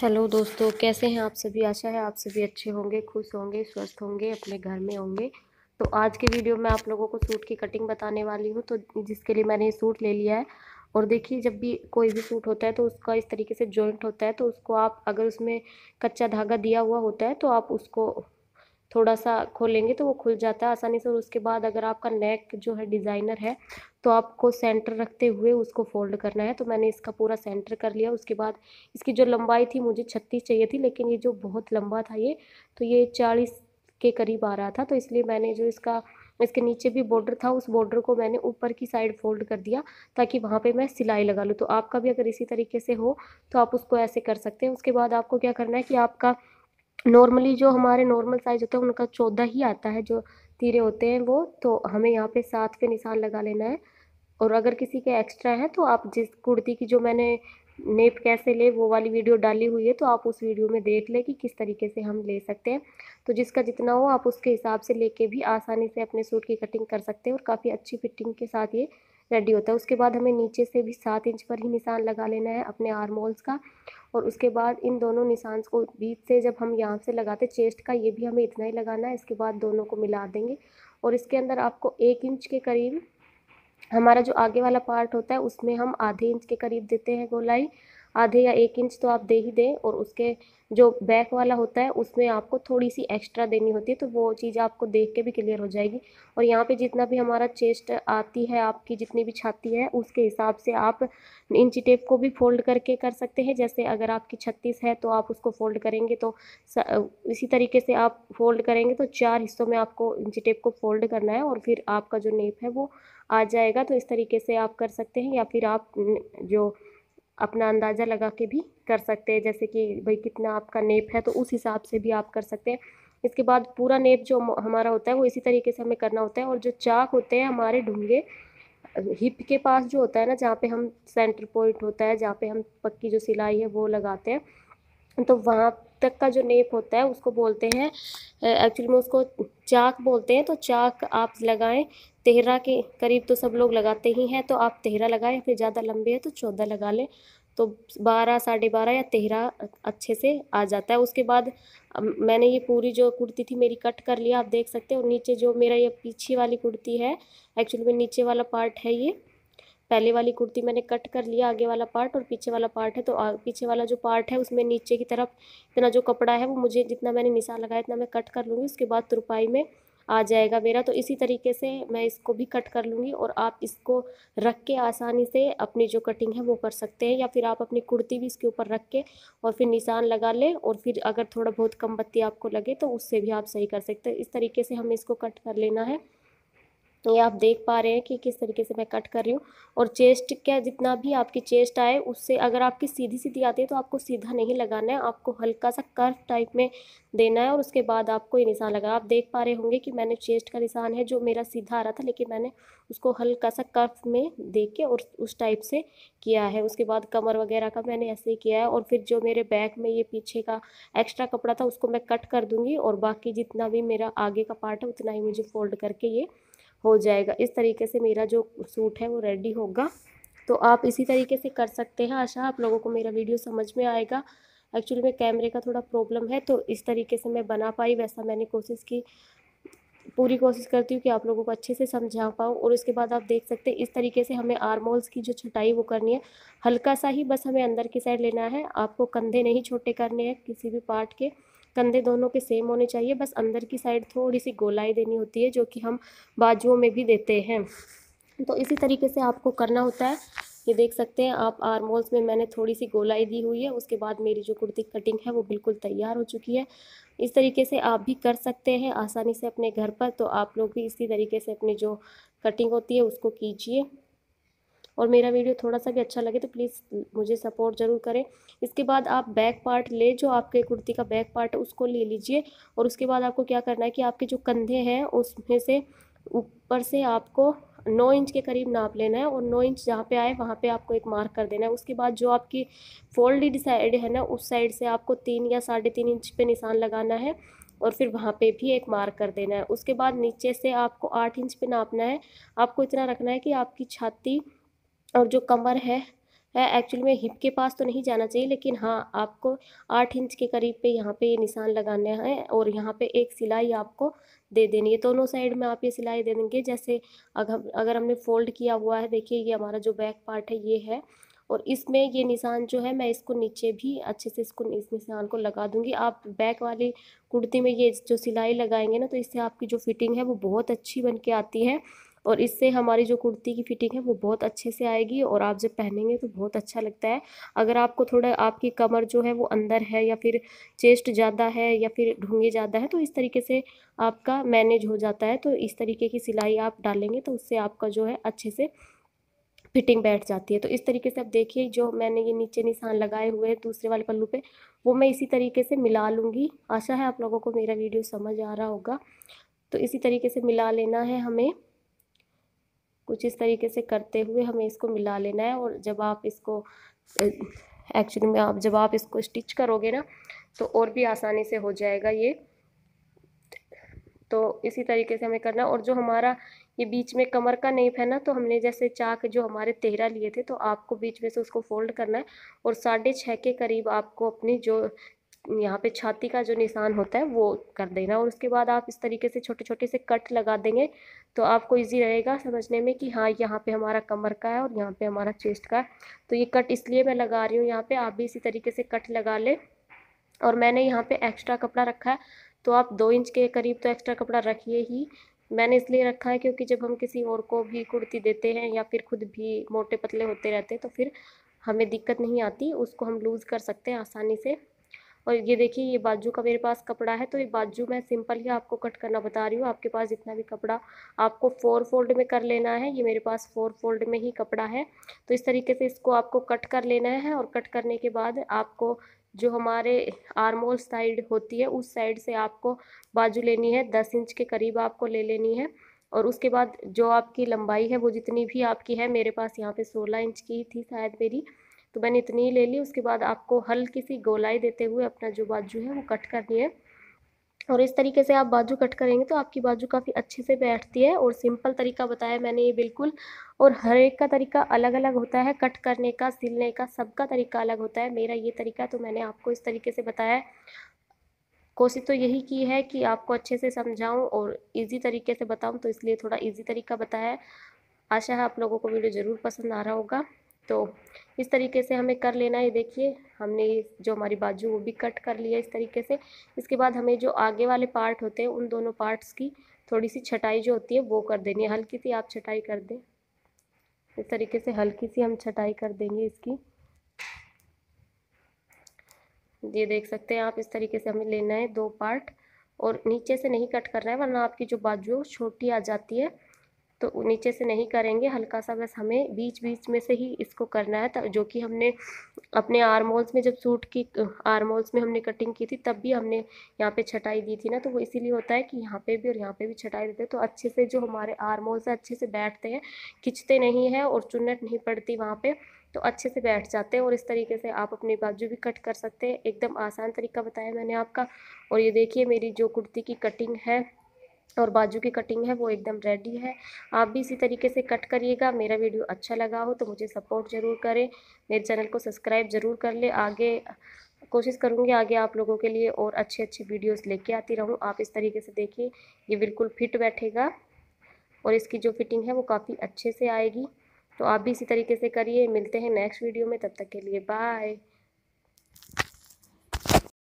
hello दोस्तों कैसे हैं आप सभी आशा है आप सभी अच्छे होंगे खुश होंगे स्वस्थ होंगे अपने घर में होंगे तो आज के वीडियो में आप लोगों को सूट की कटिंग बताने वाली हूँ तो जिसके लिए मैंने ये सूट ले लिया है और देखिए जब भी कोई भी सूट होता है तो उसका इस तरीके से जॉइंट होता है तो उसको आप अगर उसमें कच्चा धागा दिया हुआ होता है तो आप उसको थोड़ा सा खोलेंगे तो वो खुल जाता है आसानी से और उसके बाद अगर आपका नेक जो है डिज़ाइनर है तो आपको सेंटर रखते हुए उसको फोल्ड करना है तो मैंने इसका पूरा सेंटर कर लिया उसके बाद इसकी जो लंबाई थी मुझे छत्तीस चाहिए थी लेकिन ये जो बहुत लंबा था ये तो ये चालीस के करीब आ रहा था तो इसलिए मैंने जो इसका इसके नीचे भी बॉर्डर था उस बॉर्डर को मैंने ऊपर की साइड फोल्ड कर दिया ताकि वहाँ पे मैं सिलाई लगा लूँ तो आपका भी अगर इसी तरीके से हो तो आप उसको ऐसे कर सकते हैं उसके बाद आपको क्या करना है कि आपका नॉर्मली जो हमारे नॉर्मल साइज होते हैं उनका चौदह ही आता है जो तीरे होते हैं वो तो हमें यहाँ पे सात पे निशान लगा लेना है और अगर किसी के एक्स्ट्रा है तो आप जिस कुर्ती की जो मैंने नेप कैसे ले वो वाली वीडियो डाली हुई है तो आप उस वीडियो में देख लें कि किस तरीके से हम ले सकते हैं तो जिसका जितना हो आप उसके हिसाब से लेके भी आसानी से अपने सूट की कटिंग कर सकते हैं और काफ़ी अच्छी फिटिंग के साथ ये रेडी होता है उसके बाद हमें नीचे से भी सात इंच पर ही निशान लगा लेना है अपने आर्म होल्स का और उसके बाद इन दोनों निशान को बीच से जब हम यहाँ से लगाते चेस्ट का ये भी हमें इतना ही लगाना है इसके बाद दोनों को मिला देंगे और इसके अंदर आपको एक इंच के करीब हमारा जो आगे वाला पार्ट होता है उसमें हम आधे इंच के करीब देते हैं गोलाई आधे या एक इंच तो आप दे ही दें और उसके जो बैक वाला होता है उसमें आपको थोड़ी सी एक्स्ट्रा देनी होती है तो वो चीज़ आपको देख के भी क्लियर हो जाएगी और यहाँ पे जितना भी हमारा चेस्ट आती है आपकी जितनी भी छाती है उसके हिसाब से आप इंची टेप को भी फोल्ड करके कर सकते हैं जैसे अगर आपकी छत्तीस है तो आप उसको फोल्ड करेंगे तो इसी तरीके से आप फोल्ड करेंगे तो चार हिस्सों में आपको इंची टेप को फोल्ड करना है और फिर आपका जो नेप है वो आ जाएगा तो इस तरीके से आप कर सकते हैं या फिर आप जो अपना अंदाज़ा लगा के भी कर सकते हैं जैसे कि भाई कितना आपका नेप है तो उस हिसाब से भी आप कर सकते हैं इसके बाद पूरा नेप जो हमारा होता है वो इसी तरीके से हमें करना होता है और जो चाक होते हैं हमारे ढूंगे हिप के पास जो होता है ना जहाँ पे हम सेंटर पॉइंट होता है जहाँ पे हम पक्की जो सिलाई है वो लगाते हैं तो वहाँ तक का जो नेप होता है उसको बोलते हैं एक्चुअली में उसको चाक बोलते हैं तो चाक आप लगाएं तेहरा के करीब तो सब लोग लगाते ही हैं तो आप तेहरा लगाएं फिर ज़्यादा लंबे हैं तो चौदह लगा लें तो बारह साढ़े बारह या तेहरा अच्छे से आ जाता है उसके बाद मैंने ये पूरी जो कुर्ती थी मेरी कट कर लिया आप देख सकते हो नीचे जो मेरा ये पीछे वाली कुर्ती है एक्चुअली में नीचे वाला पार्ट है ये पहले वाली कुर्ती मैंने कट कर लिया आगे वाला पार्ट और पीछे वाला पार्ट है तो पीछे वाला जो पार्ट है उसमें नीचे की तरफ इतना जो कपड़ा है वो मुझे जितना मैंने निशान लगाया इतना मैं कट कर लूँगी उसके बाद तुरपाई में आ जाएगा मेरा तो इसी तरीके से मैं इसको भी कट कर लूँगी और आप इसको रख के आसानी से अपनी जो कटिंग है वो कर सकते हैं या फिर आप अपनी कुर्ती भी इसके ऊपर रख के और फिर निशान लगा लें और फिर अगर थोड़ा बहुत कम बत्ती आपको लगे तो उससे भी आप सही कर सकते हैं इस तरीके से हमें इसको कट कर लेना है तो ये आप देख पा रहे हैं कि किस तरीके से मैं कट कर रही हूँ और चेस्ट क्या जितना भी आपकी चेस्ट आए उससे अगर आपकी सीधी सीधी आती है तो आपको सीधा नहीं लगाना है आपको हल्का सा कर्व टाइप में देना है और उसके बाद आपको ये निशान लगा आप देख पा रहे होंगे कि मैंने चेस्ट का निशान है जो मेरा सीधा आ रहा था लेकिन मैंने उसको हल्का सा कर्व में दे के और उस टाइप से किया है उसके बाद कमर वगैरह का मैंने ऐसे ही किया है और फिर जो मेरे बैक में ये पीछे का एक्स्ट्रा कपड़ा था उसको मैं कट कर दूँगी और बाकी जितना भी मेरा आगे का पार्ट है उतना ही मुझे फोल्ड करके ये हो जाएगा इस तरीके से मेरा जो सूट है वो रेडी होगा तो आप इसी तरीके से कर सकते हैं आशा आप लोगों को मेरा वीडियो समझ में आएगा एक्चुअली में कैमरे का थोड़ा प्रॉब्लम है तो इस तरीके से मैं बना पाई वैसा मैंने कोशिश की पूरी कोशिश करती हूँ कि आप लोगों को अच्छे से समझा पाऊँ और उसके बाद आप देख सकते हैं इस तरीके से हमें आर्मोल्स की जो छटाई वो करनी है हल्का सा ही बस हमें अंदर की साइड लेना है आपको कंधे नहीं छोटे करने हैं किसी भी पार्ट के कंधे दोनों के सेम होने चाहिए बस अंदर की साइड थोड़ी सी गोलाई देनी होती है जो कि हम बाजुओं में भी देते हैं तो इसी तरीके से आपको करना होता है ये देख सकते हैं आप आर्मोल्स में मैंने थोड़ी सी गोलाई दी हुई है उसके बाद मेरी जो कुर्ती कटिंग है वो बिल्कुल तैयार हो चुकी है इस तरीके से आप भी कर सकते हैं आसानी से अपने घर पर तो आप लोग भी इसी तरीके से अपनी जो कटिंग होती है उसको कीजिए और मेरा वीडियो थोड़ा सा भी अच्छा लगे तो प्लीज़ मुझे सपोर्ट ज़रूर करें इसके बाद आप बैक पार्ट ले जो आपके कुर्ती का बैक पार्ट है उसको ले लीजिए और उसके बाद आपको क्या करना है कि आपके जो कंधे हैं उसमें से ऊपर से आपको नौ इंच के करीब नाप लेना है और नौ इंच जहाँ पे आए वहाँ पे आपको एक मार्क कर देना है उसके बाद जो आपकी फोल्डेड साइड है ना उस साइड से आपको तीन या साढ़े तीन इंच पे निशान लगाना है और फिर वहाँ पे भी एक मार्क कर देना है उसके बाद नीचे से आपको आठ इंच पे नापना है आपको इतना रखना है कि आपकी छाती और जो कमर है एक्चुअली में हिप के पास तो नहीं जाना चाहिए लेकिन हाँ आपको आठ इंच के करीब पे यहाँ पे ये निशान लगाने हैं और यहाँ पे एक सिलाई आपको दे देनी है दोनों साइड में आप ये सिलाई दे देंगे जैसे अगर अगर हमने फोल्ड किया हुआ है देखिए ये हमारा जो बैक पार्ट है ये है और इसमें ये निशान जो है मैं इसको नीचे भी अच्छे से इसको इस निशान को लगा दूंगी आप बैक वाली कुर्ती में ये जो सिलाई लगाएंगे ना तो इससे आपकी जो फिटिंग है वो बहुत अच्छी बन के आती है और इससे हमारी जो कुर्ती की फिटिंग है वो बहुत अच्छे से आएगी और आप जब पहनेंगे तो बहुत अच्छा लगता है अगर आपको थोड़ा आपकी कमर जो है वो अंदर है या फिर चेस्ट ज़्यादा है या फिर ढूंगे ज़्यादा है तो इस तरीके से आपका मैनेज हो जाता है तो इस तरीके की सिलाई आप डालेंगे तो उससे आपका जो है अच्छे से फिटिंग बैठ जाती है तो इस तरीके से आप देखिए जो मैंने ये नीचे निशान लगाए हुए हैं दूसरे वाले पल्लू पे वो मैं इसी तरीके से मिला लूँगी आशा है आप लोगों को मेरा वीडियो समझ आ रहा होगा तो इसी तरीके से मिला लेना है हमें कुछ इस तरीके से करते हुए हमें इसको मिला लेना है और जब आप इसको एक्चुअली में आप जब आप इसको स्टिच करोगे ना तो और भी आसानी से हो जाएगा ये तो इसी तरीके से हमें करना और जो हमारा ये बीच में कमर का नहीं ना तो हमने जैसे चाक जो हमारे तेहरा लिए थे तो आपको बीच में से उसको फोल्ड करना है और साढ़े छः के करीब आपको अपनी जो यहाँ पे छाती का जो निशान होता है वो कर देना और उसके बाद आप इस तरीके से छोटे छोटे से कट लगा देंगे तो आपको इजी रहेगा समझने में कि हाँ यहाँ पे हमारा कमर का है और यहाँ पे हमारा चेस्ट का है तो ये कट इसलिए मैं लगा रही हूँ यहाँ पे आप भी इसी तरीके से कट लगा लें और मैंने यहाँ पे एक्स्ट्रा कपड़ा रखा है तो आप दो इंच के करीब तो एक्स्ट्रा कपड़ा रखिए ही मैंने इसलिए रखा है क्योंकि जब हम किसी और को भी कुर्ती देते हैं या फिर खुद भी मोटे पतले होते रहते हैं तो फिर हमें दिक्कत नहीं आती उसको हम लूज़ कर सकते हैं आसानी से और ये देखिए ये बाजू का मेरे पास कपड़ा है तो ये बाजू मैं सिंपल ही आपको कट करना बता रही हूँ आपके पास जितना भी कपड़ा आपको फोर फोल्ड में कर लेना है ये मेरे पास फोर फोल्ड में ही कपड़ा है तो इस तरीके से इसको आपको कट कर लेना है और कट करने के बाद आपको जो हमारे आर्मोल साइड होती है उस साइड से आपको बाजू लेनी है दस इंच के करीब आपको ले लेनी है और उसके बाद जो आपकी लंबाई है वो जितनी भी आपकी है मेरे पास यहाँ पे सोलह इंच की थी शायद मेरी तो मैंने इतनी ही ले ली उसके बाद आपको हल्की सी गोलाई देते हुए अपना जो बाजू है वो कट करनी है और इस तरीके से आप बाजू कट करेंगे तो आपकी बाजू काफ़ी अच्छे से बैठती है और सिंपल तरीका बताया मैंने ये बिल्कुल और हर एक का तरीका अलग अलग होता है कट करने का सिलने का सबका तरीका अलग होता है मेरा ये तरीका तो मैंने आपको इस तरीके से बताया कोशिश तो यही की है कि आपको अच्छे से समझाऊँ और ईज़ी तरीके से बताऊँ तो इसलिए थोड़ा ईज़ी तरीका बताया है आशा है आप लोगों को वीडियो ज़रूर पसंद आ रहा होगा तो इस तरीके से हमें कर लेना है देखिए हमने जो हमारी बाजू वो भी कट कर लिया इस तरीके से इसके बाद हमें जो आगे वाले पार्ट होते हैं उन दोनों पार्ट्स की थोड़ी सी छटाई जो होती है वो कर देनी है हल्की सी आप छटाई कर दें इस तरीके से हल्की सी हम छटाई कर देंगे इसकी ये देख सकते हैं आप इस तरीके से हमें लेना है दो पार्ट और नीचे से नहीं कट करना है वरना आपकी जो बाजू छोटी आ जाती है तो नीचे से नहीं करेंगे हल्का सा बस हमें बीच बीच में से ही इसको करना है जो कि हमने अपने आर्म में जब सूट की आरमोल्स में हमने कटिंग की थी तब भी हमने यहाँ पे छटाई दी थी ना तो वो इसीलिए होता है कि यहाँ पे भी और यहाँ पे भी छटाई देते हैं तो अच्छे से जो हमारे आर्म है अच्छे से बैठते हैं खिंचते नहीं है और चुन्नट नहीं पड़ती वहाँ पर तो अच्छे से बैठ जाते हैं और इस तरीके से आप अपनी बाजू भी कट कर सकते हैं एकदम आसान तरीका बताया मैंने आपका और ये देखिए मेरी जो कुर्ती की कटिंग है और बाजू की कटिंग है वो एकदम रेडी है आप भी इसी तरीके से कट करिएगा मेरा वीडियो अच्छा लगा हो तो मुझे सपोर्ट ज़रूर करें मेरे चैनल को सब्सक्राइब ज़रूर कर ले आगे कोशिश करूँगी आगे आप लोगों के लिए और अच्छे अच्छे वीडियोस लेके आती रहूँ आप इस तरीके से देखिए ये बिल्कुल फिट बैठेगा और इसकी जो फिटिंग है वो काफ़ी अच्छे से आएगी तो आप भी इसी तरीके से करिए मिलते हैं नेक्स्ट वीडियो में तब तक के लिए बाय